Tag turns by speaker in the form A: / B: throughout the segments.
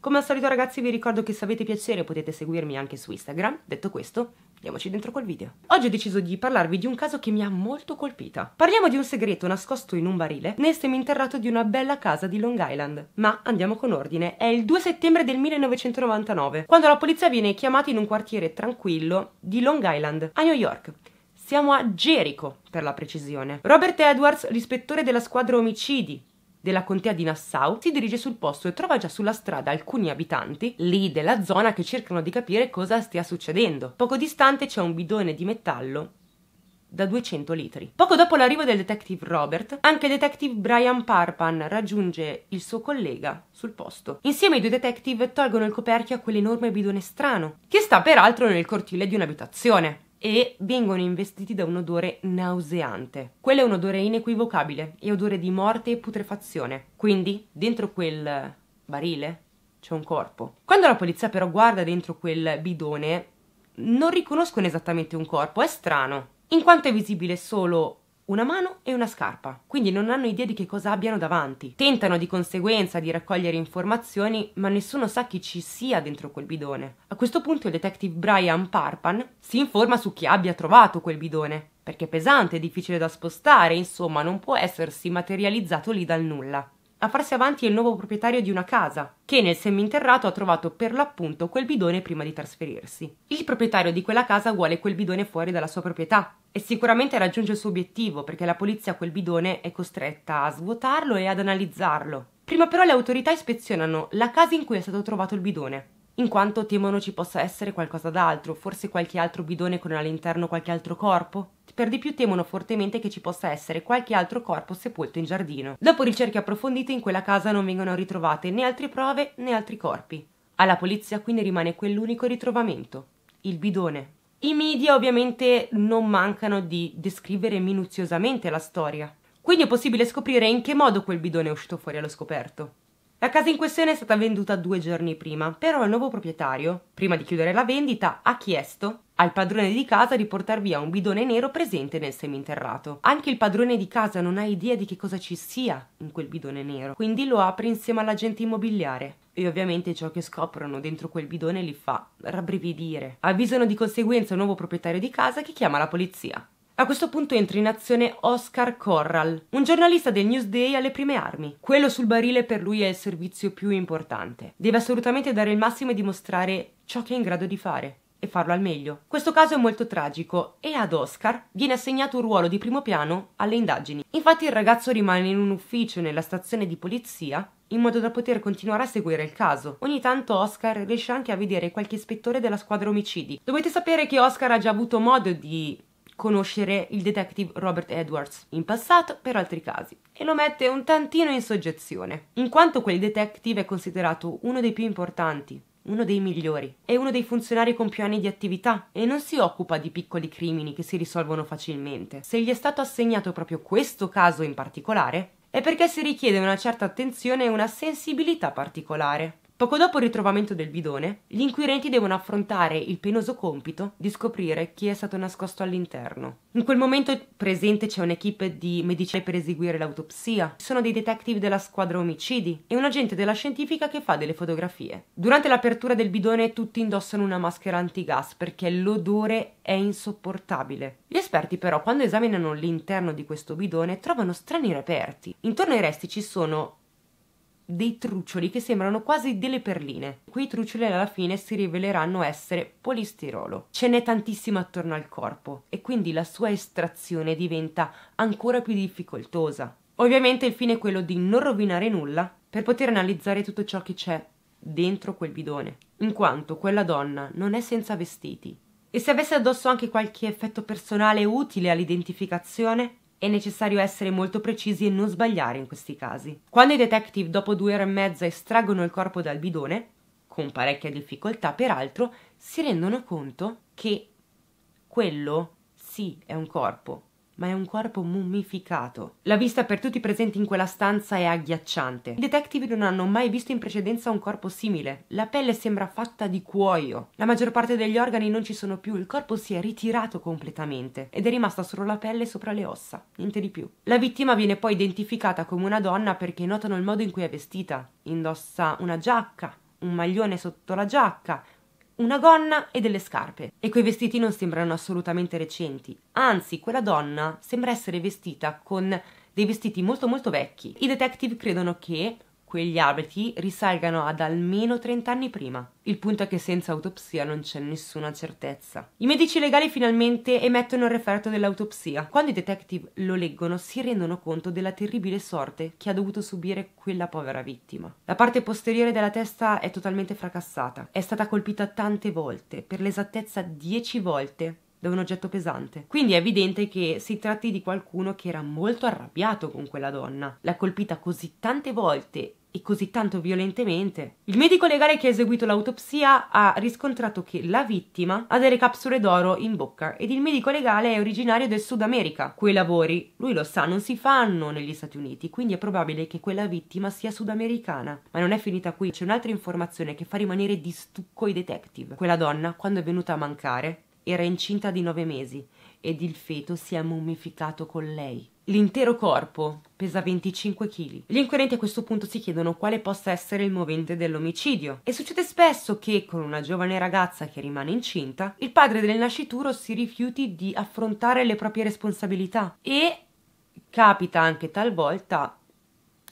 A: Come al solito ragazzi vi ricordo che se avete piacere potete seguirmi anche su Instagram, detto questo andiamoci dentro col video. Oggi ho deciso di parlarvi di un caso che mi ha molto colpita. Parliamo di un segreto nascosto in un barile nel seminterrato di una bella casa di Long Island. Ma andiamo con ordine, è il 2 settembre del 1999, quando la polizia viene chiamata in un quartiere tranquillo di Long Island, a New York. Siamo a Jericho, per la precisione. Robert Edwards, l'ispettore della squadra omicidi della contea di Nassau, si dirige sul posto e trova già sulla strada alcuni abitanti, lì della zona, che cercano di capire cosa stia succedendo. Poco distante c'è un bidone di metallo da 200 litri. Poco dopo l'arrivo del detective Robert, anche il detective Brian Parpan raggiunge il suo collega sul posto. Insieme i due detective tolgono il coperchio a quell'enorme bidone strano, che sta peraltro nel cortile di un'abitazione e vengono investiti da un odore nauseante. Quello è un odore inequivocabile, è odore di morte e putrefazione. Quindi, dentro quel barile c'è un corpo. Quando la polizia però guarda dentro quel bidone, non riconoscono esattamente un corpo, è strano, in quanto è visibile solo una mano e una scarpa, quindi non hanno idea di che cosa abbiano davanti. Tentano di conseguenza di raccogliere informazioni, ma nessuno sa chi ci sia dentro quel bidone. A questo punto il detective Brian Parpan si informa su chi abbia trovato quel bidone, perché è pesante, è difficile da spostare, insomma non può essersi materializzato lì dal nulla a farsi avanti è il nuovo proprietario di una casa, che nel seminterrato ha trovato per l'appunto quel bidone prima di trasferirsi. Il proprietario di quella casa vuole quel bidone fuori dalla sua proprietà e sicuramente raggiunge il suo obiettivo perché la polizia quel bidone è costretta a svuotarlo e ad analizzarlo. Prima però le autorità ispezionano la casa in cui è stato trovato il bidone in quanto temono ci possa essere qualcosa d'altro, forse qualche altro bidone con all'interno qualche altro corpo. Per di più temono fortemente che ci possa essere qualche altro corpo sepolto in giardino. Dopo ricerche approfondite in quella casa non vengono ritrovate né altre prove né altri corpi. Alla polizia quindi rimane quell'unico ritrovamento, il bidone. I media ovviamente non mancano di descrivere minuziosamente la storia. Quindi è possibile scoprire in che modo quel bidone è uscito fuori allo scoperto. La casa in questione è stata venduta due giorni prima, però il nuovo proprietario, prima di chiudere la vendita, ha chiesto al padrone di casa di portar via un bidone nero presente nel seminterrato. Anche il padrone di casa non ha idea di che cosa ci sia in quel bidone nero, quindi lo apre insieme all'agente immobiliare. E ovviamente ciò che scoprono dentro quel bidone li fa rabbrividire. Avvisano di conseguenza il nuovo proprietario di casa che chiama la polizia. A questo punto entra in azione Oscar Corral, un giornalista del Newsday alle prime armi. Quello sul barile per lui è il servizio più importante. Deve assolutamente dare il massimo e dimostrare ciò che è in grado di fare e farlo al meglio. Questo caso è molto tragico e ad Oscar viene assegnato un ruolo di primo piano alle indagini. Infatti il ragazzo rimane in un ufficio nella stazione di polizia in modo da poter continuare a seguire il caso. Ogni tanto Oscar riesce anche a vedere qualche ispettore della squadra omicidi. Dovete sapere che Oscar ha già avuto modo di conoscere il detective Robert Edwards, in passato per altri casi, e lo mette un tantino in soggezione, in quanto quel detective è considerato uno dei più importanti, uno dei migliori, è uno dei funzionari con più anni di attività e non si occupa di piccoli crimini che si risolvono facilmente. Se gli è stato assegnato proprio questo caso in particolare, è perché si richiede una certa attenzione e una sensibilità particolare. Poco dopo il ritrovamento del bidone, gli inquirenti devono affrontare il penoso compito di scoprire chi è stato nascosto all'interno. In quel momento presente c'è un'equipe di medici per eseguire l'autopsia, ci sono dei detective della squadra omicidi e un agente della scientifica che fa delle fotografie. Durante l'apertura del bidone tutti indossano una maschera antigas perché l'odore è insopportabile. Gli esperti però quando esaminano l'interno di questo bidone trovano strani reperti. Intorno ai resti ci sono dei truccioli che sembrano quasi delle perline. Quei truccioli alla fine si riveleranno essere polistirolo. Ce n'è tantissimo attorno al corpo e quindi la sua estrazione diventa ancora più difficoltosa. Ovviamente il fine è quello di non rovinare nulla per poter analizzare tutto ciò che c'è dentro quel bidone, in quanto quella donna non è senza vestiti. E se avesse addosso anche qualche effetto personale utile all'identificazione, è necessario essere molto precisi e non sbagliare in questi casi. Quando i detective dopo due ore e mezza estraggono il corpo dal bidone, con parecchia difficoltà peraltro, si rendono conto che quello sì è un corpo, ma è un corpo mummificato. La vista per tutti i presenti in quella stanza è agghiacciante. I detective non hanno mai visto in precedenza un corpo simile. La pelle sembra fatta di cuoio. La maggior parte degli organi non ci sono più, il corpo si è ritirato completamente ed è rimasta solo la pelle sopra le ossa, niente di più. La vittima viene poi identificata come una donna perché notano il modo in cui è vestita. Indossa una giacca, un maglione sotto la giacca, una gonna e delle scarpe. E quei vestiti non sembrano assolutamente recenti, anzi quella donna sembra essere vestita con dei vestiti molto molto vecchi. I detective credono che quegli abiti risalgano ad almeno 30 anni prima. Il punto è che senza autopsia non c'è nessuna certezza. I medici legali finalmente emettono il referto dell'autopsia. Quando i detective lo leggono si rendono conto della terribile sorte che ha dovuto subire quella povera vittima. La parte posteriore della testa è totalmente fracassata. È stata colpita tante volte, per l'esattezza 10 volte, da un oggetto pesante. Quindi è evidente che si tratti di qualcuno che era molto arrabbiato con quella donna. L'ha colpita così tante volte e così tanto violentemente. Il medico legale che ha eseguito l'autopsia ha riscontrato che la vittima ha delle capsule d'oro in bocca ed il medico legale è originario del Sud America. Quei lavori, lui lo sa, non si fanno negli Stati Uniti, quindi è probabile che quella vittima sia sudamericana. Ma non è finita qui, c'è un'altra informazione che fa rimanere di stucco i detective. Quella donna, quando è venuta a mancare, era incinta di nove mesi ed il feto si è mummificato con lei. L'intero corpo pesa 25 kg. Gli inquirenti a questo punto si chiedono quale possa essere il movente dell'omicidio e succede spesso che con una giovane ragazza che rimane incinta, il padre del nascituro si rifiuti di affrontare le proprie responsabilità e capita anche talvolta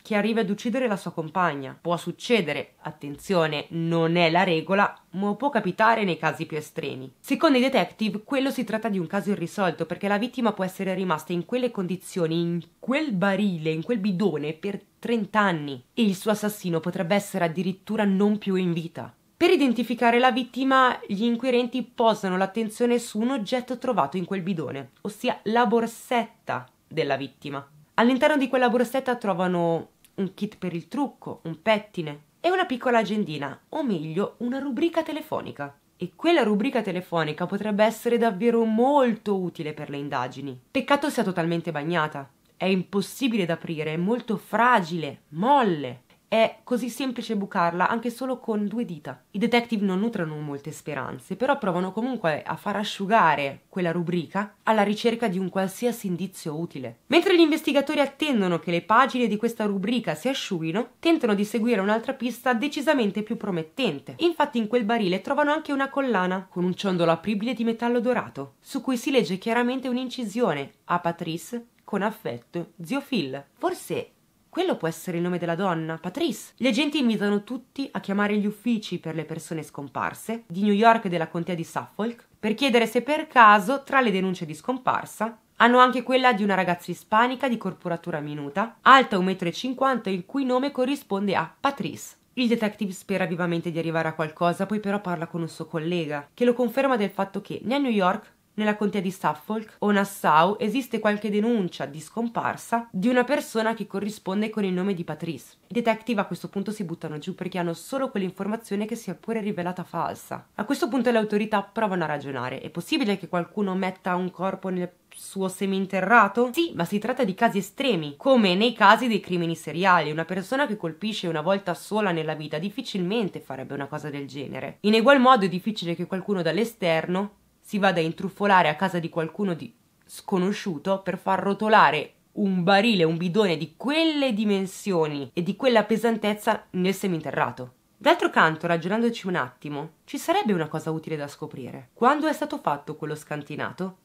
A: che arrivi ad uccidere la sua compagna. Può succedere, attenzione, non è la regola, ma può capitare nei casi più estremi. Secondo i detective, quello si tratta di un caso irrisolto perché la vittima può essere rimasta in quelle condizioni, in quel barile, in quel bidone per 30 anni e il suo assassino potrebbe essere addirittura non più in vita. Per identificare la vittima, gli inquirenti posano l'attenzione su un oggetto trovato in quel bidone, ossia la borsetta della vittima. All'interno di quella borsetta trovano un kit per il trucco, un pettine e una piccola agendina, o meglio una rubrica telefonica. E quella rubrica telefonica potrebbe essere davvero molto utile per le indagini. Peccato sia totalmente bagnata. È impossibile da aprire, è molto fragile, molle. È così semplice bucarla anche solo con due dita. I detective non nutrono molte speranze, però provano comunque a far asciugare quella rubrica alla ricerca di un qualsiasi indizio utile. Mentre gli investigatori attendono che le pagine di questa rubrica si asciughino, tentano di seguire un'altra pista decisamente più promettente. Infatti in quel barile trovano anche una collana con un ciondolo apribile di metallo dorato, su cui si legge chiaramente un'incisione a Patrice con affetto zio Phil. Forse quello può essere il nome della donna, Patrice. Gli agenti invitano tutti a chiamare gli uffici per le persone scomparse di New York e della contea di Suffolk per chiedere se per caso tra le denunce di scomparsa hanno anche quella di una ragazza ispanica di corporatura minuta, alta 1,50 m e il cui nome corrisponde a Patrice. Il detective spera vivamente di arrivare a qualcosa, poi però parla con un suo collega, che lo conferma del fatto che né a New York nella contea di Suffolk o Nassau esiste qualche denuncia di scomparsa di una persona che corrisponde con il nome di Patrice. I detective a questo punto si buttano giù perché hanno solo quell'informazione che si è pure rivelata falsa. A questo punto le autorità provano a ragionare. È possibile che qualcuno metta un corpo nel suo seminterrato? Sì, ma si tratta di casi estremi, come nei casi dei crimini seriali. Una persona che colpisce una volta sola nella vita difficilmente farebbe una cosa del genere. In egual modo è difficile che qualcuno dall'esterno si vada a intrufolare a casa di qualcuno di sconosciuto per far rotolare un barile, un bidone di quelle dimensioni e di quella pesantezza nel seminterrato. D'altro canto, ragionandoci un attimo, ci sarebbe una cosa utile da scoprire. Quando è stato fatto quello scantinato?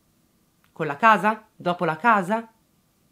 A: Con la casa? Dopo la casa?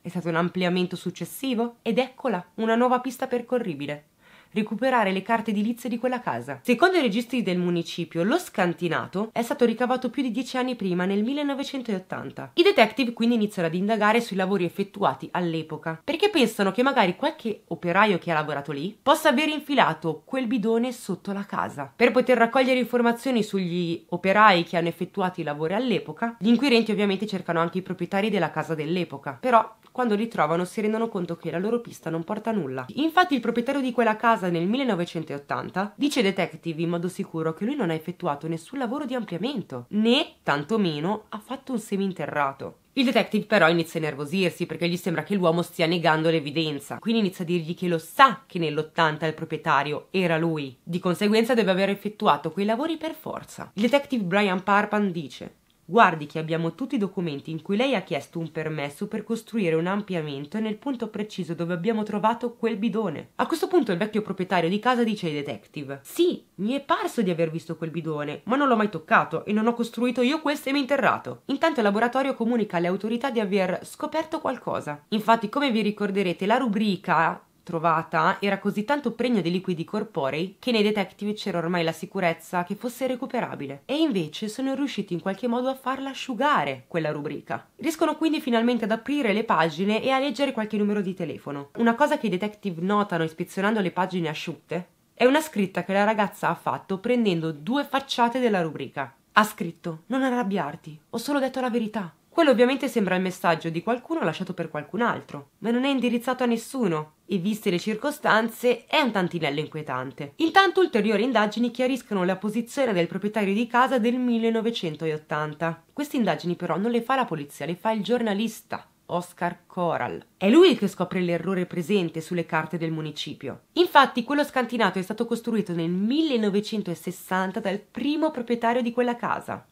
A: È stato un ampliamento successivo? Ed eccola, una nuova pista percorribile recuperare le carte edilizie di quella casa. Secondo i registri del municipio, lo scantinato è stato ricavato più di dieci anni prima, nel 1980. I detective quindi iniziano ad indagare sui lavori effettuati all'epoca, perché pensano che magari qualche operaio che ha lavorato lì possa aver infilato quel bidone sotto la casa. Per poter raccogliere informazioni sugli operai che hanno effettuato i lavori all'epoca, gli inquirenti ovviamente cercano anche i proprietari della casa dell'epoca, però quando li trovano si rendono conto che la loro pista non porta a nulla. Infatti il proprietario di quella casa nel 1980 dice ai detective in modo sicuro che lui non ha effettuato nessun lavoro di ampliamento, né tantomeno ha fatto un seminterrato. Il detective però inizia a nervosirsi perché gli sembra che l'uomo stia negando l'evidenza, quindi inizia a dirgli che lo sa che nell'80 il proprietario era lui, di conseguenza deve aver effettuato quei lavori per forza. Il detective Brian Parpan dice Guardi che abbiamo tutti i documenti in cui lei ha chiesto un permesso per costruire un ampliamento nel punto preciso dove abbiamo trovato quel bidone. A questo punto il vecchio proprietario di casa dice ai detective: Sì, mi è parso di aver visto quel bidone, ma non l'ho mai toccato e non ho costruito io quel seminterrato. Intanto il laboratorio comunica alle autorità di aver scoperto qualcosa. Infatti, come vi ricorderete, la rubrica trovata era così tanto pregno di liquidi corporei che nei detective c'era ormai la sicurezza che fosse recuperabile. E invece sono riusciti in qualche modo a farla asciugare quella rubrica. Riescono quindi finalmente ad aprire le pagine e a leggere qualche numero di telefono. Una cosa che i detective notano ispezionando le pagine asciutte è una scritta che la ragazza ha fatto prendendo due facciate della rubrica. Ha scritto: Non arrabbiarti, ho solo detto la verità. Quello ovviamente sembra il messaggio di qualcuno lasciato per qualcun altro, ma non è indirizzato a nessuno e viste le circostanze è un tantinello inquietante. Intanto ulteriori indagini chiariscono la posizione del proprietario di casa del 1980. Queste indagini però non le fa la polizia, le fa il giornalista Oscar Coral. È lui che scopre l'errore presente sulle carte del municipio. Infatti, quello scantinato è stato costruito nel 1960 dal primo proprietario di quella casa.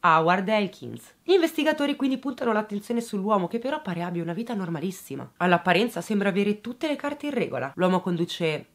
A: Howard Elkins. Gli investigatori quindi puntano l'attenzione sull'uomo che però pare abbia una vita normalissima. All'apparenza sembra avere tutte le carte in regola. L'uomo conduce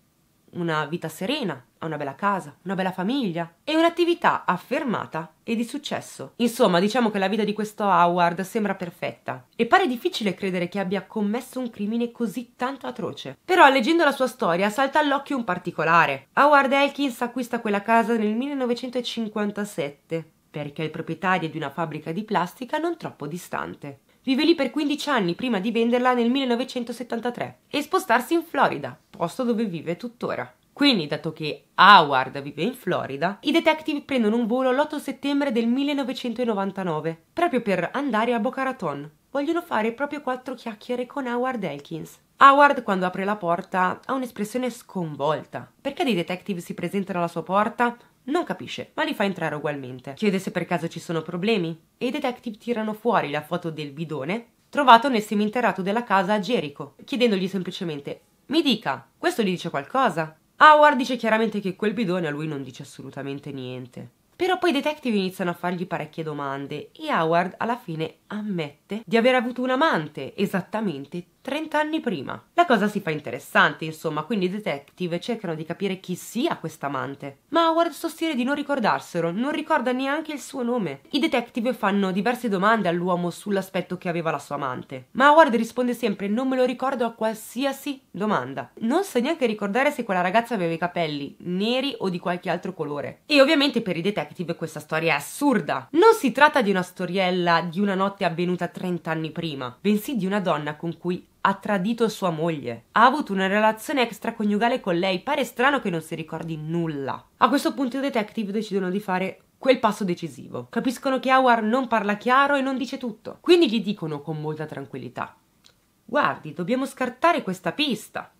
A: una vita serena, ha una bella casa, una bella famiglia e un'attività affermata e di successo. Insomma, diciamo che la vita di questo Howard sembra perfetta e pare difficile credere che abbia commesso un crimine così tanto atroce. Però leggendo la sua storia salta all'occhio un particolare. Howard Elkins acquista quella casa nel 1957 perché è il proprietario di una fabbrica di plastica non troppo distante. Vive lì per 15 anni prima di venderla nel 1973 e spostarsi in Florida, posto dove vive tuttora. Quindi, dato che Howard vive in Florida, i detective prendono un volo l'8 settembre del 1999 proprio per andare a Boca Raton. Vogliono fare proprio quattro chiacchiere con Howard Elkins. Howard, quando apre la porta, ha un'espressione sconvolta. Perché dei detective si presentano alla sua porta non capisce, ma li fa entrare ugualmente. Chiede se per caso ci sono problemi e i detective tirano fuori la foto del bidone trovato nel seminterrato della casa a Jericho, chiedendogli semplicemente mi dica, questo gli dice qualcosa? Howard dice chiaramente che quel bidone a lui non dice assolutamente niente. Però poi i detective iniziano a fargli parecchie domande e Howard alla fine ammette di aver avuto un amante esattamente 30 anni prima. La cosa si fa interessante, insomma, quindi i detective cercano di capire chi sia quest'amante. Ma Howard sostiene di non ricordarselo, non ricorda neanche il suo nome. I detective fanno diverse domande all'uomo sull'aspetto che aveva la sua amante, ma Howard risponde sempre non me lo ricordo a qualsiasi domanda. Non sa neanche ricordare se quella ragazza aveva i capelli neri o di qualche altro colore. E ovviamente per i detective questa storia è assurda. Non si tratta di una storiella di una notte avvenuta 30 anni prima, bensì di una donna con cui ha tradito sua moglie. Ha avuto una relazione extraconiugale con lei. Pare strano che non si ricordi nulla. A questo punto i detective decidono di fare quel passo decisivo. Capiscono che Howard non parla chiaro e non dice tutto. Quindi gli dicono con molta tranquillità: Guardi, dobbiamo scartare questa pista.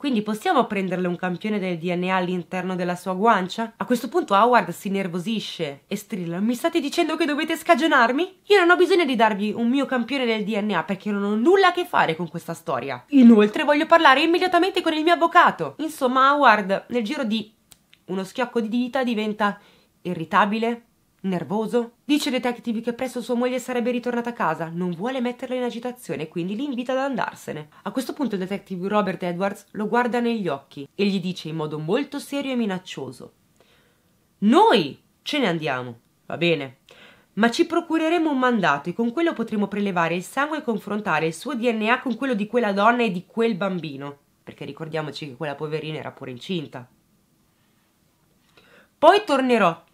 A: Quindi possiamo prenderle un campione del DNA all'interno della sua guancia? A questo punto Howard si nervosisce e strilla: Mi state dicendo che dovete scagionarmi? Io non ho bisogno di darvi un mio campione del DNA perché non ho nulla a che fare con questa storia. Inoltre voglio parlare immediatamente con il mio avvocato. Insomma, Howard, nel giro di uno schiocco di dita diventa irritabile, Nervoso? Dice ai detective che presto sua moglie sarebbe ritornata a casa, non vuole metterla in agitazione, quindi li invita ad andarsene. A questo punto il detective Robert Edwards lo guarda negli occhi e gli dice in modo molto serio e minaccioso: Noi ce ne andiamo. Va bene. Ma ci procureremo un mandato e con quello potremo prelevare il sangue e confrontare il suo DNA con quello di quella donna e di quel bambino. Perché ricordiamoci che quella poverina era pure incinta. Poi tornerò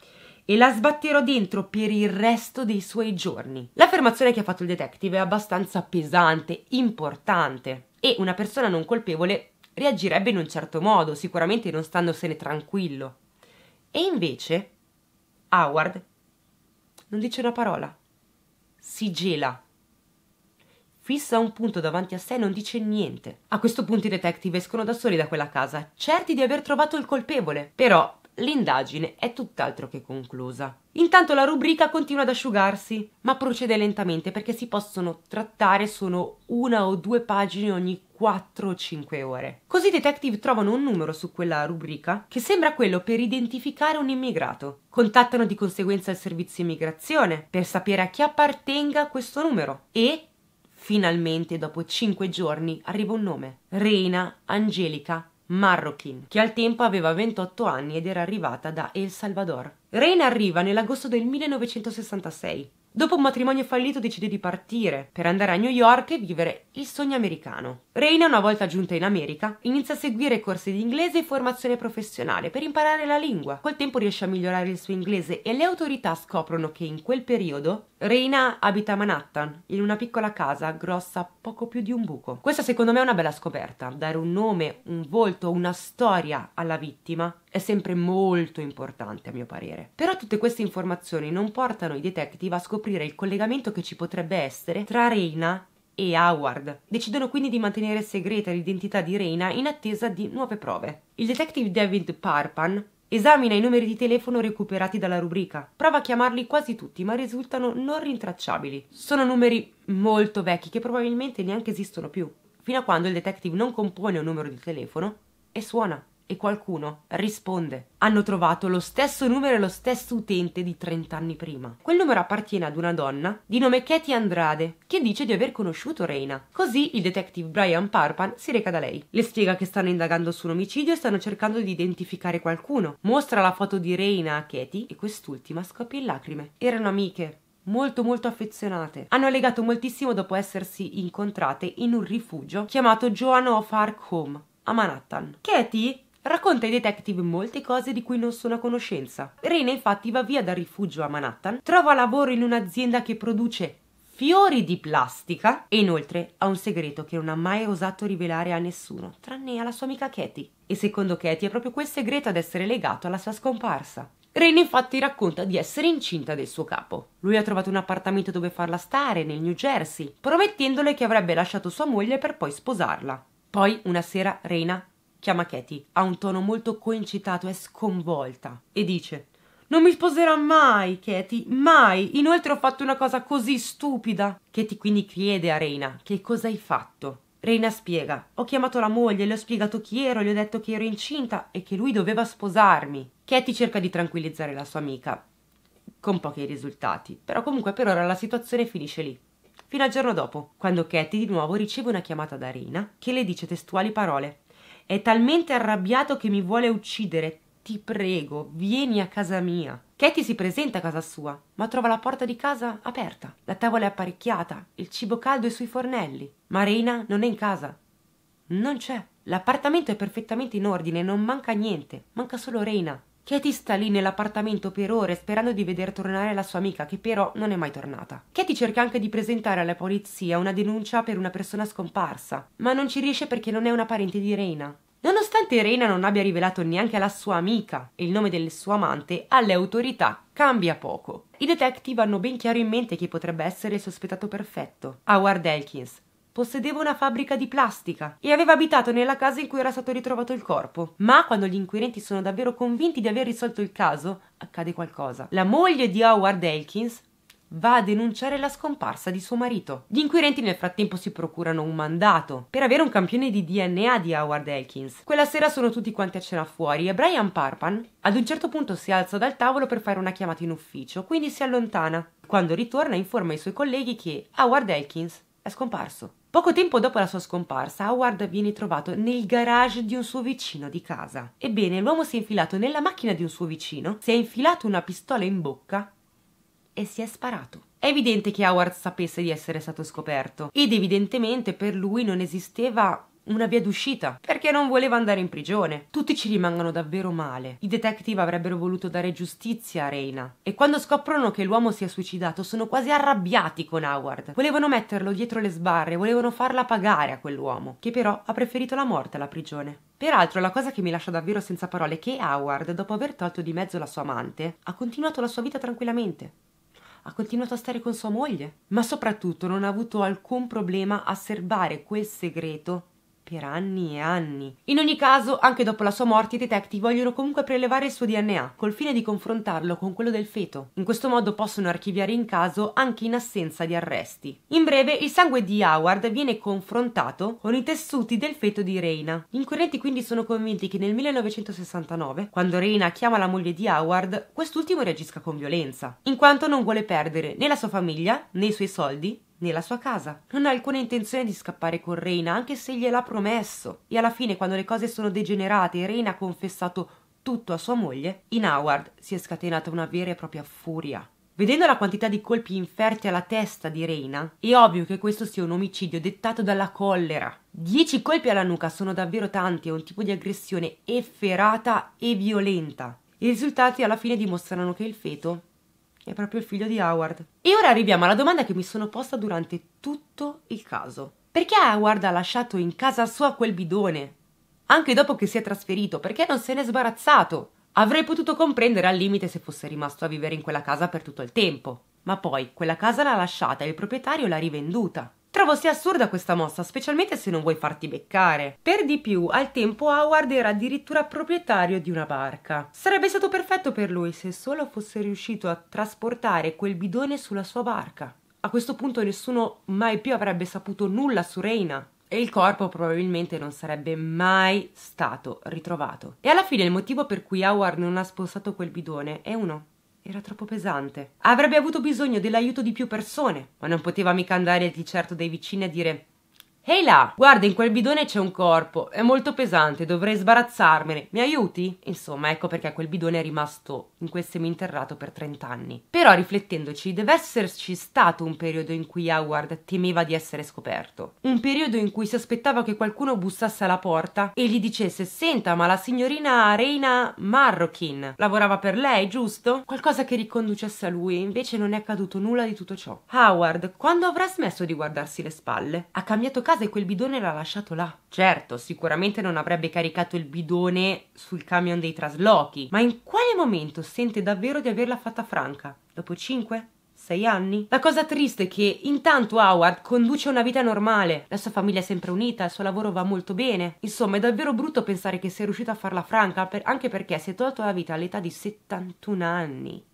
A: e la sbatterò dentro per il resto dei suoi giorni. L'affermazione che ha fatto il detective è abbastanza pesante, importante e una persona non colpevole reagirebbe in un certo modo, sicuramente non standosene tranquillo. E invece Howard non dice una parola, si gela fissa un punto davanti a sé e non dice niente. A questo punto i detective escono da soli da quella casa, certi di aver trovato il colpevole. Però l'indagine è tutt'altro che conclusa. Intanto la rubrica continua ad asciugarsi, ma procede lentamente perché si possono trattare solo una o due pagine ogni 4 o 5 ore. Così i detective trovano un numero su quella rubrica che sembra quello per identificare un immigrato. Contattano di conseguenza il servizio immigrazione per sapere a chi appartenga questo numero e finalmente dopo 5 giorni arriva un nome. Reina Angelica Marroquin, che al tempo aveva 28 anni ed era arrivata da El Salvador. Reina arriva nell'agosto del 1966. Dopo un matrimonio fallito decide di partire per andare a New York e vivere il sogno americano. Reina, una volta giunta in America, inizia a seguire corsi di inglese e formazione professionale per imparare la lingua. Col tempo riesce a migliorare il suo inglese e le autorità scoprono che in quel periodo Reina abita a Manhattan, in una piccola casa grossa poco più di un buco. Questa secondo me è una bella scoperta. Dare un nome, un volto, una storia alla vittima è sempre molto importante a mio parere. Però tutte queste informazioni non portano i detective a scoprire il collegamento che ci potrebbe essere tra Reina e Howard. Decidono quindi di mantenere segreta l'identità di Reina in attesa di nuove prove. Il detective David Parpan Esamina i numeri di telefono recuperati dalla rubrica. Prova a chiamarli quasi tutti, ma risultano non rintracciabili. Sono numeri molto vecchi che probabilmente neanche esistono più. Fino a quando il detective non compone un numero di telefono e suona e qualcuno risponde. Hanno trovato lo stesso numero e lo stesso utente di 30 anni prima. Quel numero appartiene ad una donna di nome Katie Andrade, che dice di aver conosciuto Reina. Così il detective Brian Parpan si reca da lei. Le spiega che stanno indagando su un omicidio e stanno cercando di identificare qualcuno. Mostra la foto di Reina a Katie e quest'ultima scoppia in lacrime. Erano amiche, molto molto affezionate. Hanno legato moltissimo dopo essersi incontrate in un rifugio chiamato Joan of Arc Home a Manhattan. Katie racconta ai detective molte cose di cui non sono a conoscenza. Rena infatti va via dal rifugio a Manhattan, trova lavoro in un'azienda che produce fiori di plastica e inoltre ha un segreto che non ha mai osato rivelare a nessuno, tranne alla sua amica Katie. E secondo Katie è proprio quel segreto ad essere legato alla sua scomparsa. Rain infatti racconta di essere incinta del suo capo. Lui ha trovato un appartamento dove farla stare, nel New Jersey, promettendole che avrebbe lasciato sua moglie per poi sposarla. Poi, una sera, Reina Chiama Katie, ha un tono molto coincitato e sconvolta, e dice non mi sposerà mai, Katie, mai. Inoltre ho fatto una cosa così stupida. Katie quindi chiede a Reina che cosa hai fatto. Reina spiega, ho chiamato la moglie, le ho spiegato chi ero, gli ho detto che ero incinta e che lui doveva sposarmi. Katie cerca di tranquillizzare la sua amica, con pochi risultati, però comunque per ora la situazione finisce lì. Fino al giorno dopo, quando Katie di nuovo riceve una chiamata da Reina che le dice testuali parole. È talmente arrabbiato che mi vuole uccidere. Ti prego, vieni a casa mia. Katie si presenta a casa sua, ma trova la porta di casa aperta. La tavola è apparecchiata, il cibo caldo è sui fornelli. Ma Reina non è in casa. Non c'è. L'appartamento è perfettamente in ordine, non manca niente. Manca solo Reina. Katie sta lì nell'appartamento per ore sperando di veder tornare la sua amica, che però non è mai tornata. Katie cerca anche di presentare alla polizia una denuncia per una persona scomparsa, ma non ci riesce perché non è una parente di Reina. Nonostante Reina non abbia rivelato neanche alla sua amica il nome del suo amante, alle autorità cambia poco. I detective hanno ben chiaro in mente chi potrebbe essere il sospettato perfetto, Howard Elkins, possedeva una fabbrica di plastica e aveva abitato nella casa in cui era stato ritrovato il corpo. Ma quando gli inquirenti sono davvero convinti di aver risolto il caso, accade qualcosa. La moglie di Howard Elkins va a denunciare la scomparsa di suo marito. Gli inquirenti nel frattempo si procurano un mandato per avere un campione di DNA di Howard Elkins. Quella sera sono tutti quanti a cena fuori e Brian Parpan ad un certo punto si alza dal tavolo per fare una chiamata in ufficio, quindi si allontana. Quando ritorna informa i suoi colleghi che Howard Elkins è scomparso. Poco tempo dopo la sua scomparsa, Howard viene trovato nel garage di un suo vicino di casa. Ebbene, l'uomo si è infilato nella macchina di un suo vicino, si è infilato una pistola in bocca e si è sparato. È evidente che Howard sapesse di essere stato scoperto ed evidentemente per lui non esisteva una via d'uscita, perché non voleva andare in prigione. Tutti ci rimangono davvero male. I detective avrebbero voluto dare giustizia a Reina e quando scoprono che l'uomo si è suicidato sono quasi arrabbiati con Howard. Volevano metterlo dietro le sbarre, volevano farla pagare a quell'uomo, che però ha preferito la morte alla prigione. Peraltro la cosa che mi lascia davvero senza parole è che Howard, dopo aver tolto di mezzo la sua amante, ha continuato la sua vita tranquillamente ha continuato a stare con sua moglie, ma soprattutto non ha avuto alcun problema a serbare quel segreto per anni e anni. In ogni caso, anche dopo la sua morte, i detective vogliono comunque prelevare il suo DNA, col fine di confrontarlo con quello del feto. In questo modo possono archiviare in caso anche in assenza di arresti. In breve, il sangue di Howard viene confrontato con i tessuti del feto di Reina. Gli inquirenti quindi sono convinti che nel 1969, quando Reina chiama la moglie di Howard, quest'ultimo reagisca con violenza, in quanto non vuole perdere né la sua famiglia né i suoi soldi nella sua casa. Non ha alcuna intenzione di scappare con Reina, anche se gliel'ha promesso. E alla fine, quando le cose sono degenerate e Reina ha confessato tutto a sua moglie, in Howard si è scatenata una vera e propria furia. Vedendo la quantità di colpi inferti alla testa di Reina, è ovvio che questo sia un omicidio dettato dalla collera. Dieci colpi alla nuca sono davvero tanti, è un tipo di aggressione efferata e violenta. I risultati alla fine dimostrano che il feto è proprio il figlio di Howard. E ora arriviamo alla domanda che mi sono posta durante tutto il caso. Perché Howard ha lasciato in casa sua quel bidone? Anche dopo che si è trasferito, perché non se n'è sbarazzato? Avrei potuto comprendere al limite se fosse rimasto a vivere in quella casa per tutto il tempo. Ma poi quella casa l'ha lasciata e il proprietario l'ha rivenduta. Trovo sia assurda questa mossa, specialmente se non vuoi farti beccare. Per di più, al tempo Howard era addirittura proprietario di una barca. Sarebbe stato perfetto per lui se solo fosse riuscito a trasportare quel bidone sulla sua barca. A questo punto nessuno mai più avrebbe saputo nulla su Reina, e il corpo probabilmente non sarebbe mai stato ritrovato. E alla fine il motivo per cui Howard non ha spostato quel bidone è uno, era troppo pesante. Avrebbe avuto bisogno dell'aiuto di più persone, ma non poteva mica andare di certo dai vicini a dire Ehi là, guarda in quel bidone c'è un corpo, è molto pesante, dovrei sbarazzarmene, mi aiuti? Insomma, ecco perché quel bidone è rimasto in quel seminterrato per 30 anni. Però riflettendoci, deve esserci stato un periodo in cui Howard temeva di essere scoperto. Un periodo in cui si aspettava che qualcuno bussasse alla porta e gli dicesse «Senta, ma la signorina Reina Marrochin lavorava per lei, giusto?» Qualcosa che riconducesse a lui, invece non è accaduto nulla di tutto ciò. Howard, quando avrà smesso di guardarsi le spalle? Ha cambiato casa e quel bidone l'ha lasciato là. Certo, sicuramente non avrebbe caricato il bidone sul camion dei traslochi, ma in quale momento sente davvero di averla fatta franca? Dopo 5? 6 anni? La cosa triste è che intanto Howard conduce una vita normale, la sua famiglia è sempre unita, il suo lavoro va molto bene. Insomma, è davvero brutto pensare che sia riuscito a farla franca, per, anche perché si è tolto la vita all'età di 71 anni.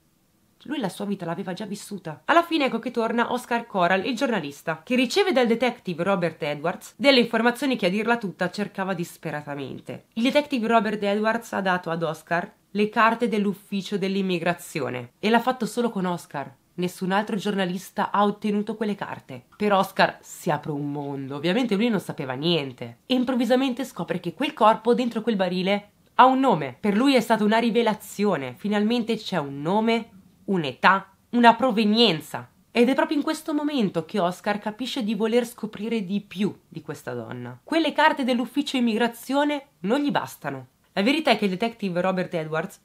A: Lui la sua vita l'aveva già vissuta. Alla fine ecco che torna Oscar Coral, il giornalista, che riceve dal detective Robert Edwards delle informazioni che a dirla tutta cercava disperatamente. Il detective Robert Edwards ha dato ad Oscar le carte dell'ufficio dell'immigrazione e l'ha fatto solo con Oscar. Nessun altro giornalista ha ottenuto quelle carte. Per Oscar si apre un mondo, ovviamente lui non sapeva niente. E improvvisamente scopre che quel corpo dentro quel barile ha un nome. Per lui è stata una rivelazione. Finalmente c'è un nome un'età, una provenienza. Ed è proprio in questo momento che Oscar capisce di voler scoprire di più di questa donna. Quelle carte dell'ufficio immigrazione non gli bastano. La verità è che il detective Robert Edwards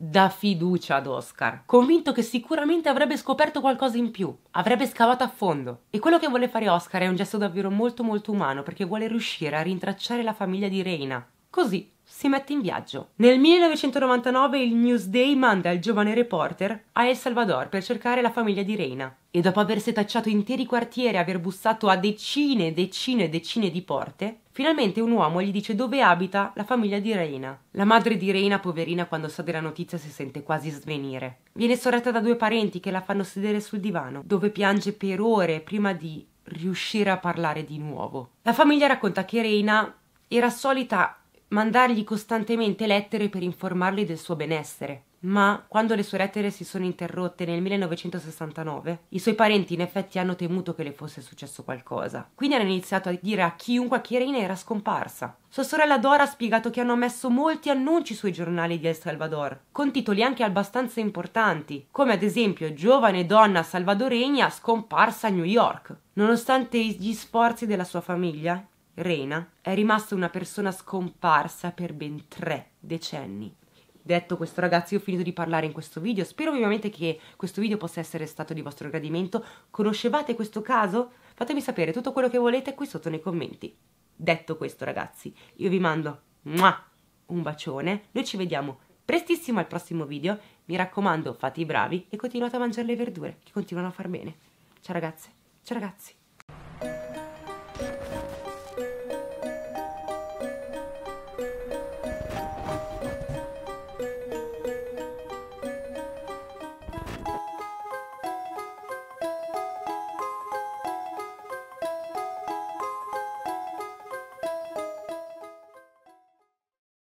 A: dà fiducia ad Oscar, convinto che sicuramente avrebbe scoperto qualcosa in più, avrebbe scavato a fondo. E quello che vuole fare Oscar è un gesto davvero molto molto umano perché vuole riuscire a rintracciare la famiglia di Reina. Così, si mette in viaggio. Nel 1999 il Newsday manda il giovane reporter a El Salvador per cercare la famiglia di Reina e dopo aver setacciato interi quartieri e aver bussato a decine e decine e decine di porte, finalmente un uomo gli dice dove abita la famiglia di Reina. La madre di Reina, poverina, quando sa della notizia si sente quasi svenire. Viene sorretta da due parenti che la fanno sedere sul divano, dove piange per ore prima di riuscire a parlare di nuovo. La famiglia racconta che Reina era solita mandargli costantemente lettere per informarli del suo benessere. Ma quando le sue lettere si sono interrotte nel 1969, i suoi parenti in effetti hanno temuto che le fosse successo qualcosa. Quindi hanno iniziato a dire a chiunque che Irene era scomparsa. Sua sorella Dora ha spiegato che hanno messo molti annunci sui giornali di El Salvador, con titoli anche abbastanza importanti, come ad esempio Giovane donna salvadoregna scomparsa a New York. Nonostante gli sforzi della sua famiglia, Rena è rimasta una persona scomparsa per ben tre decenni. Detto questo ragazzi ho finito di parlare in questo video, spero ovviamente che questo video possa essere stato di vostro gradimento. Conoscevate questo caso? Fatemi sapere tutto quello che volete qui sotto nei commenti. Detto questo ragazzi, io vi mando un bacione, noi ci vediamo prestissimo al prossimo video, mi raccomando fate i bravi e continuate a mangiare le verdure che continuano a far bene. Ciao ragazze, ciao ragazzi.